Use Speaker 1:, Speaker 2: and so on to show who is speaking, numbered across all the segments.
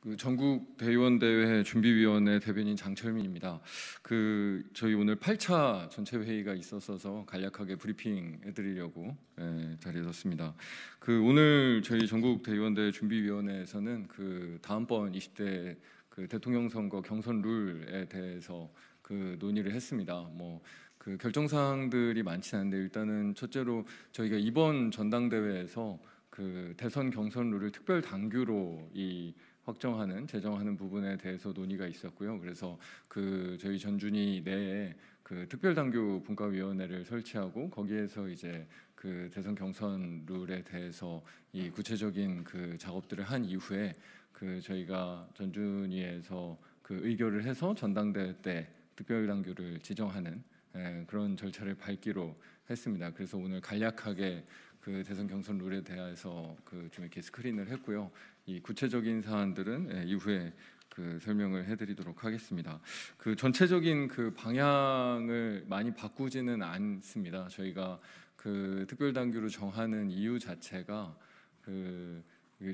Speaker 1: 그 전국 대의원 대회 준비위원회 대변인 장철민입니다. 그 저희 오늘 8차 전체 회의가 있었어서 간략하게 브리핑 해드리려고 예, 자리에 섰습니다. 그 오늘 저희 전국 대의원 대 준비위원회에서는 그 다음번 20대 그 대통령 선거 경선 룰에 대해서 그 논의를 했습니다. 뭐그 결정 사항들이 많지 않은데 일단은 첫째로 저희가 이번 전당대회에서 그 대선 경선 룰을 특별 당규로 이 확정하는 제정하는 부분에 대해서 논의가 있었고요. 그래서 그 저희 전준이 내에 그 특별당규 분과위원회를 설치하고 거기에서 이제 그 대선 경선 룰에 대해서 이 구체적인 그 작업들을 한 이후에 그 저희가 전준이에서그 의결을 해서 전당대회 때 특별당규를 지정하는 예, 그런 절차를 밟기로 했습니다. 그래서 오늘 간략하게 그 대선 경선 룰에 대해서 그좀 이렇게 스크린을 했고요. 이 구체적인 사안들은 예, 이후에 그 설명을 해드리도록 하겠습니다. 그 전체적인 그 방향을 많이 바꾸지는 않습니다. 저희가 그 특별당규로 정하는 이유 자체가 그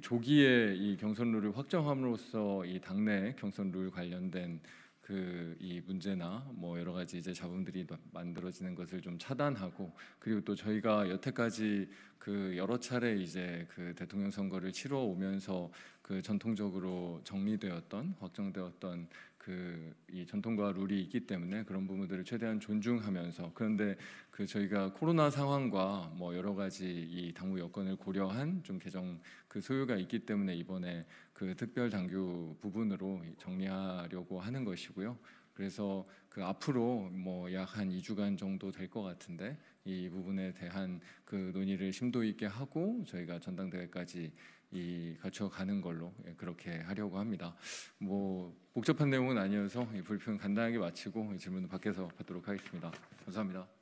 Speaker 1: 조기에 이 경선 룰을 확정함으로써 이 당내 경선 룰 관련된 그이 문제나 뭐 여러 가지 이제 잡음들이 만들어지는 것을 좀 차단하고 그리고 또 저희가 여태까지 그 여러 차례 이제 그 대통령 선거를 치러 오면서 그 전통적으로 정리되었던 확정되었던 그 이 전통과 룰이 있기 때문에 그런 부분들을 최대한 존중하면서 그런데 그 저희가 코로나 상황과 뭐 여러 가지 이 당무 여건을 고려한 좀 개정 그 소요가 있기 때문에 이번에 그 특별 당규 부분으로 정리하려고 하는 것이고요. 그래서 그 앞으로 뭐 약 한 2주간 정도 될 것 같은데 이 부분에 대한 그 논의를 심도 있게 하고 저희가 전당대회까지 이 갖춰가는 걸로 예, 그렇게 하려고 합니다. 뭐 복잡한 내용은 아니어서 이 불평 간단하게 마치고 질문 밖에서 받도록 하겠습니다. 감사합니다.